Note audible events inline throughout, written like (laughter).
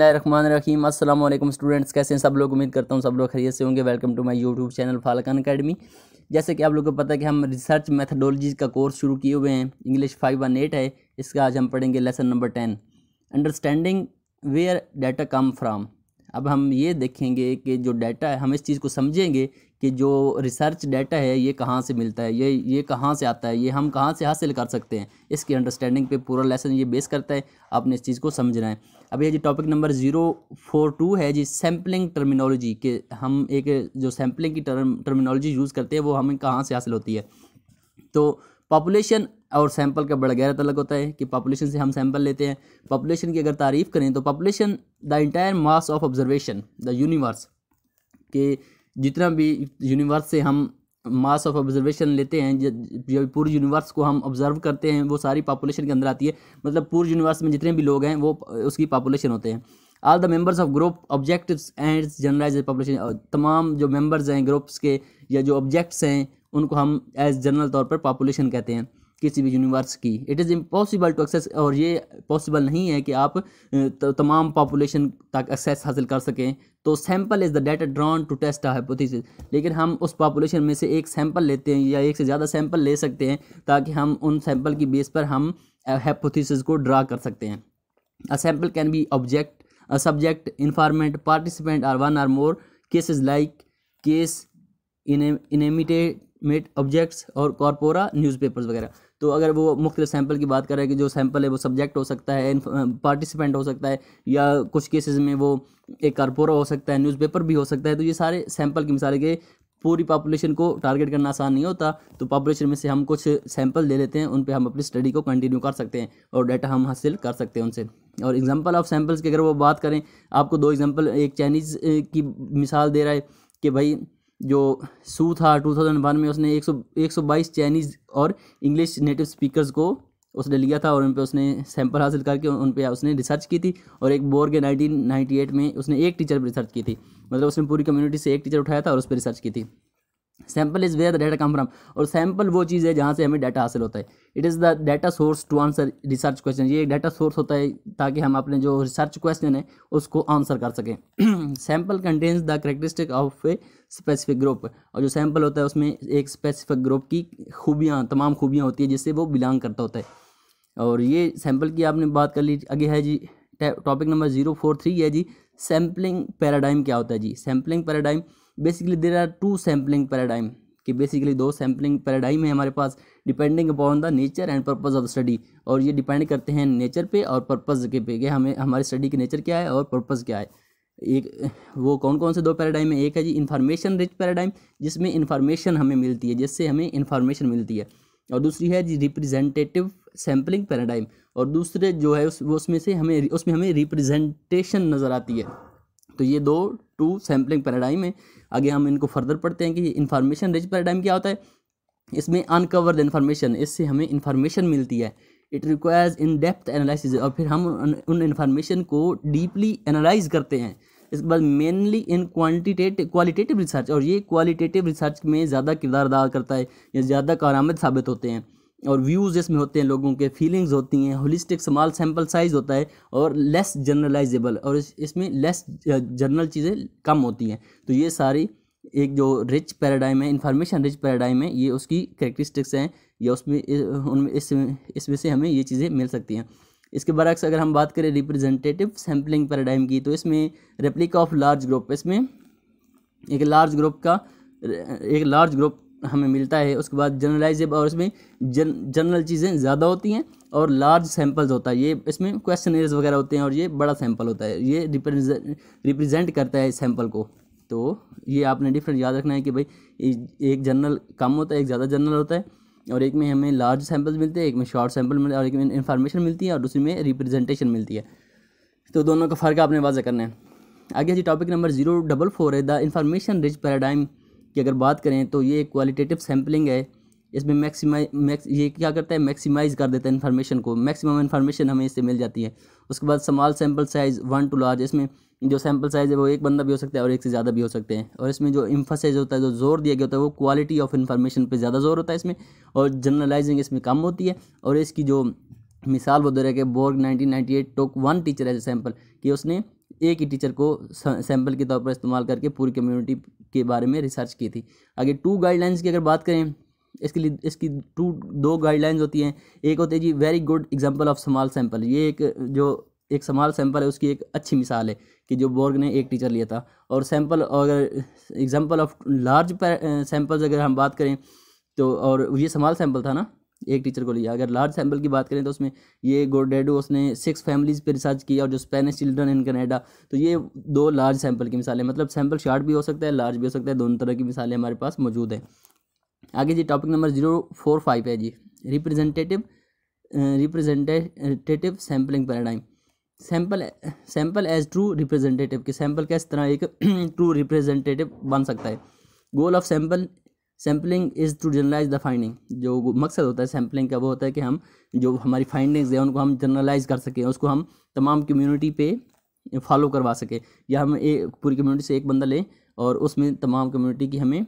रखमान रहीम अस्सलाम वालेकुम स्टूडेंट्स कैसे हैं सब लोग उम्मीद करता हूँ सब लोग खरीद से होंगे welcome to my YouTube channel Falcon Academy जैसे कि आप लोगों को पता है कि हम रिसर्च मैथडोलॉजीज का कोर्स शुरू किए हुए हैं इंग्लिश फाइव वन एट है इसका आज हम पढ़ेंगे lesson number ten understanding where data come from अब हम ये देखेंगे कि जो डाटा है हम इस चीज़ को समझेंगे कि जो रिसर्च डाटा है ये कहाँ से मिलता है ये ये कहाँ से आता है ये हम कहाँ से हासिल कर सकते हैं इसकी अंडरस्टैंडिंग पे पूरा लेसन ये बेस करता है आपने इस चीज़ को समझना है अभी ये जी topic number zero four two है जी सैम्पलिंग टर्मिनोलॉजी के हम एक जो सैम्पलिंग की टर्म टर्मिनोलॉजी यूज़ करते हैं वो हमें कहाँ से हासिल होती है तो पॉपुलेशन और सैंपल का बड़ा गहरा तलक होता है कि पॉपुलेशन से हम सैंपल लेते हैं पॉपुलेशन की अगर तारीफ करें तो population the entire mass of observation the universe के जितना भी यूनिवर्स से हम मास ऑफ ऑब्जर्वेशन लेते हैं जो पूरे यूनिवर्स को हम ऑब्जर्व करते हैं वो सारी पॉपुलेशन के अंदर आती है मतलब पूरे यूनिवर्स में जितने भी लोग हैं वो उसकी पॉपुलेशन होते हैं all the members of group objectives and generalize population तमाम जो मेंबर्स हैं ग्रुप्स के या जो ऑब्जेक्ट्स हैं उनको हम एज जनरल तौर पर पॉपुलेशन कहते हैं किसी भी यूनिवर्स की it is impossible to access और ये पॉसिबल नहीं है कि आप तमाम पॉपुलेशन तक एक्सेस हासिल कर सकें तो sample is the data drawn to test hypothesis लेकिन हम उस पॉपुलेशन में से एक सैम्पल लेते हैं या एक से ज़्यादा सैम्पल ले सकते हैं ताकि हम उन सैम्पल की बेस पर हम हाइपोथेसिस को ड्रा कर सकते हैं a sample can be object a subject informant participant or one or more is like case inanimate objects और कॉरपोरा न्यूज़पेपर्स वगैरह तो अगर वो मुख्त सैंपल की बात करें कि जो सैंपल है वो सब्जेक्ट हो सकता है पार्टिसिपेंट हो सकता है या कुछ केसेस में वो एक कॉरपोरा हो सकता है न्यूज़पेपर भी हो सकता है तो ये सारे सैंपल की मिसाल के पूरी पॉपुलेशन को टारगेट करना आसान नहीं होता तो पॉपुलेशन में से हम कुछ सैंपल ले लेते हैं उन पर हम अपनी स्टडी को कंटिन्यू कर सकते हैं और डाटा हम हासिल कर सकते हैं उनसे और एग्जांपल ऑफ सैंपल्स की अगर वो बात करें आपको दो एग्जांपल एक चाइनीज़ की मिसाल दे रहा है कि भाई जो सू था टू थाउजेंड वन में उसने एक सौ एक सौ बाईस चाइनीज़ और इंग्लिश नेटिव स्पीकर्स को उसने लिया था और उन पर उसने सैंपल हासिल करके उन पर उसने रिसर्च की थी और एक बोर्ग नाइनटीन नाइन्टी एट में उसने एक टीचर पर रिसर्च की थी मतलब उसने पूरी कम्युनिटी से एक टीचर उठाया था और उस पर रिसर्च की थी sample is where the data come from और सैम्पल वो चीज़ है जहाँ से हमें डाटा हासिल होता है it is the data source to answer research question ये एक डाटा सोर्स होता है ताकि हम अपने जो रिसर्च क्वेश्चन है उसको आंसर कर सकें sample contains the characteristic of a specific group और जो सैम्पल होता है उसमें एक स्पेसिफिक ग्रुप की खूबियाँ तमाम खूबियाँ होती है जिससे वो बिलोंग करता होता है और ये सैम्पल की आपने बात कर ली आगे है जी topic number zero four three है जी सैम्पलिंग पैराडाइम क्या होता है जी sampling paradigm basically there are two sampling paradigm कि बेसिकली दो सैम्पलिंग पैराडाइम है हमारे पास depending upon the nature and purpose of study और ये डिपेंड करते हैं नेचर पे और पर्पज़ के पे कि हमें हमारी स्टडी के नेचर क्या है और पर्पज़ क्या है एक वो कौन कौन से दो पैराडाइम है एक है जी इन्फॉर्मेशन रिच पैराडाइम जिसमें इन्फॉर्मेशन हमें मिलती है जिससे हमें इन्फॉर्मेशन मिलती है और दूसरी है जी रिप्रेजेंटेटिव सैम्पलिंग पैराडाइम और दूसरे जो है उस वो उसमें से हमें उसमें हमें रिप्रेजेंटेशन नज़र आती है तो ये दो टू सैम्पलिंग पैराडाइम है आगे हम इनको फर्दर पढ़ते हैं कि इन्फॉर्मेशन रिच पैराडाइम क्या होता है इसमें अनकवर्ड इन्फॉर्मेशन इससे हमें इन्फॉर्मेशन मिलती है it requires in depth analysis और फिर हम उन इन्फॉर्मेशन को डीपली एनालाइज करते हैं इसके बाद mainly in quantitative qualitative research और ये क्वालिटेटिव रिसर्च में ज़्यादा किरदार अदा करता है या ज़्यादा कारामद साबित होते हैं और व्यूज़ इसमें होते हैं लोगों के फीलिंग्स होती हैं होलिस्टिक स्मॉल सैम्पल साइज़ होता है और लेस जनरलाइजेबल और इस, इसमें लेस जनरल चीज़ें कम होती हैं तो ये सारी एक जो रिच पैराडाइम है इंफॉर्मेशन रिच पैराडाइम है ये उसकी करेक्टरिस्टिक्स हैं या उसमें उनमें इस इसमें से हमें ये चीज़ें मिल सकती हैं इसके बरक्स अगर हम बात करें रिप्रेजेंटेटिव सैम्पलिंग पैराडाइम की तो इसमें रेप्लिका ऑफ लार्ज ग्रुप इसमें एक लार्ज ग्रुप का एक लार्ज ग्रुप हमें मिलता है उसके बाद जनरलाइजेबल और इसमें जन जनरल चीज़ें ज़्यादा होती हैं और लार्ज सैंपल्स होता है ये इसमें क्वेश्चन वगैरह होते हैं और ये बड़ा सैंपल होता है ये रिप्रेजेंट करता है सैम्पल को तो ये आपने डिफरेंट याद रखना है कि भाई एक जनरल कम होता है एक ज़्यादा जनरल होता है और एक में हमें लार्ज सैम्पल्स मिलते हैं एक में शॉर्ट सैम्पल मिलते हैं और एक में इंफॉर्मेशन मिलती है और दूसरी में रिप्रेजेंटेशन मिलती है तो दोनों का फ़र्क आपने वाजह करना है आगे जी topic number zero double four है द इंफॉर्मेशन रिच पैराडाइम की अगर बात करें तो ये क्वालिटेटिव सैम्पलिंग है इसमें मैक्सिमाइज मैक्स ये क्या करता है मैक्सिमाइज़ कर देता है इन्फॉर्मेशन को मैक्सिमम इन्फॉर्मेशन हमें इससे मिल जाती है उसके बाद small sample size one to large इसमें जो सैम्पल साइज़ है वो एक बंदा भी हो सकता है और एक से ज़्यादा भी हो सकते हैं और इसमें जो इम्फोसाइज होता है जो जोर दिया गया होता है वो क्वालिटी ऑफ इन्फॉर्मेशन पर ज़्यादा जोर होता है इसमें और जनरलाइजिंग इसमें कम होती है और इसकी जो मिसाल वो दे रहे कि Borg nineteen ninety eight took one teacher as a sample कि उसने एक ही टीचर को सैंपल के तौर पर इस्तेमाल करके पूरी कम्युनिटी के बारे में रिसर्च की थी आगे टू गाइडलाइंस की अगर बात करें इसके लिए इसकी टू दो गाइडलाइंस होती हैं एक होती है जी very good example of small sample ये एक जो एक स्मॉल सैंपल है उसकी एक अच्छी मिसाल है कि जो बोर्ग ने एक टीचर लिया था और सैंपल अगर एग्जांपल ऑफ लार्ज सैंपल्स अगर हम बात करें तो और ये स्मॉल सैंपल था ना एक टीचर को लिया अगर लार्ज सैम्पल की बात करें तो उसमें ये गोडेडो उसने सिक्स फैमिलीज़ पे रिसर्च की और जो स्पेनिश चिल्ड्रन इन कनाडा तो ये दो लार्ज सैम्पल की मिसालें मतलब सैम्पल शार्ट भी हो सकता है लार्ज भी हो सकता है दोनों तरह की मिसालें हमारे पास मौजूद हैं आगे जी topic number zero four five है जी representative representative sampling paradigm sample sample as true representative के सैम्पल किस तरह एक ट्रू (clears throat) रिप्रेजेंटेटिव बन सकता है goal of sample sampling is to generalize the finding जो मकसद होता है सैम्पलिंग का वो होता है कि हम जो हमारी फाइंडिंग्स हैं उनको हम जर्नलाइज कर सकें उसको हम तमाम कम्यूनिटी पे फॉलो करवा सकें या हम एक पूरी कम्यूनिटी से एक बंदा लें और उसमें तमाम कम्यूनिटी की हमें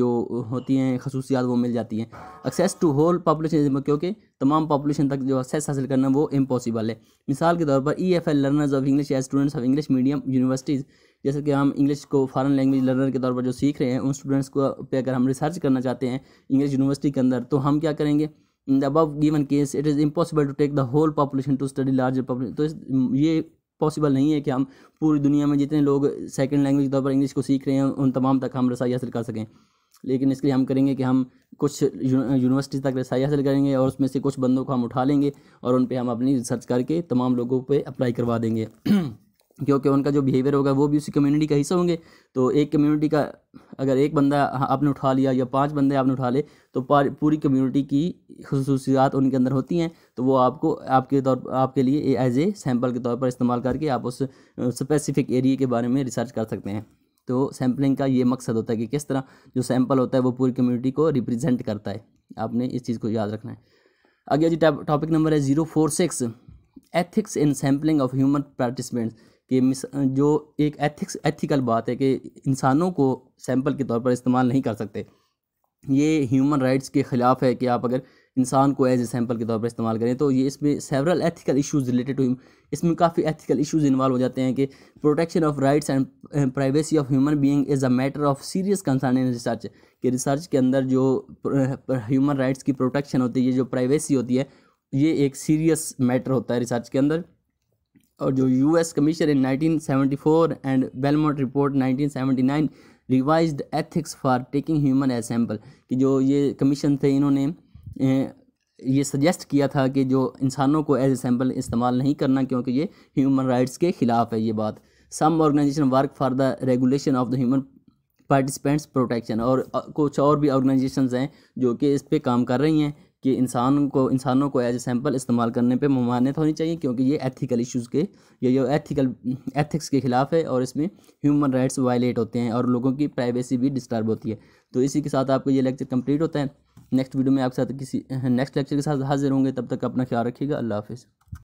जो होती हैं खसूसियात वो मिल जाती हैं एक्सेस टू होल पॉपुलेशन क्योंकि तमाम पॉपुलेशन तक जो एक्सेस हासिल करना वो इम्पॉसिबल है मिसाल के तौर पर E F L learners of English या students of English medium universities जैसे कि हम इंग्लिश को फॉरेन लैंग्वेज लर्नर के तौर पर जो सीख रहे हैं उन स्टूडेंट्स को पे अगर हम रिसर्च करना चाहते हैं इंग्लिश यूनिवर्सिटी के अंदर तो हम क्या करेंगे इन द अब given case it is impossible to take the whole population to study larger population तो ये पॉसिबल नहीं है कि हम पूरी दुनिया में जितने लोग सेकेंड लैंग्वेज के तौर पर इंग्लिश को सीख रहे हैं उन तमाम तक हम रसाई हासिल कर सकें लेकिन इसके लिए हम करेंगे कि हम कुछ यूनिवर्सिटी तक रसाई हासिल करेंगे और उसमें से कुछ बंदों को हम उठा लेंगे और उन पर हम अपनी रिसर्च करके तमाम लोगों पर अप्लाई करवा देंगे (clears throat) क्योंकि उनका जो बिहेवियर होगा वो भी उसी कम्युनिटी का हिस्सा होंगे तो एक कम्युनिटी का अगर एक बंदा आपने उठा लिया या पांच बंदे आपने उठा ले तो पूरी कम्युनिटी की खसूसियात उनके अंदर होती हैं तो वो आपको आपके तौर आपके लिए एज ए सैम्पल के तौर पर इस्तेमाल करके आप उस स्पेसिफिक एरिए के बारे में रिसर्च कर सकते हैं तो सैम्पलिंग का ये मकसद होता है कि किस तरह जो सैम्पल होता है वो पूरी कम्युनिटी को रिप्रेजेंट करता है आपने इस चीज़ को याद रखना है अगला जी टॉपिक नंबर है zero four six ethics in sampling of human participants कि मिस जो एक एथिक्स एथिकल बात है कि इंसानों को सैम्पल के तौर पर इस्तेमाल नहीं कर सकते ये ह्यूमन राइट्स के ख़िलाफ़ है कि आप अगर इंसान को एज ए सैम्पल के तौर पर इस्तेमाल करें तो ये इसमें सेवरल एथिकल इश्यूज रिलेटेड हुई इसमें काफ़ी एथिकल इश्यूज इन्वॉल्व हो जाते हैं कि protection of rights and privacy of human being is a matter of serious concern in research कि रिसर्च के अंदर जो ह्यूमन राइट्स की प्रोटेक्शन होती है जो प्राइवेसी होती है ये एक सीरियस मैटर होता है रिसर्च के अंदर और जो US commission in 1974 and Belmont report 1979 revised ethics for taking human as sample कि जो ये कमीशन थे इन्होंने ये सजेस्ट किया था कि जो इंसानों को एज ए सैम्पल इस्तेमाल नहीं करना क्योंकि ये ह्यूमन राइट्स के ख़िलाफ़ है ये बात some organization work for the regulation of the human participants protection और कुछ और भी ऑर्गेनाइजेशन हैं जो कि इस पर काम कर रही हैं कि इंसान को इंसानों को एज ए सैम्पल इस्तेमाल करने पर ममानियत होनी चाहिए क्योंकि ये एथिकल इश्यूज़ के ये जो एथिकल एथिक्स के ख़िलाफ़ है और इसमें ह्यूमन राइट्स वायलेट होते हैं और लोगों की प्राइवेसी भी डिस्टर्ब होती है तो इसी के साथ आपको ये लेक्चर कंप्लीट होता है नेक्स्ट वीडियो में आपके साथ किसी नेक्स्ट लेक्चर के साथ हाजिर होंगे तब तक अपना ख्याल रखिएगा अल्लाह हाफिज़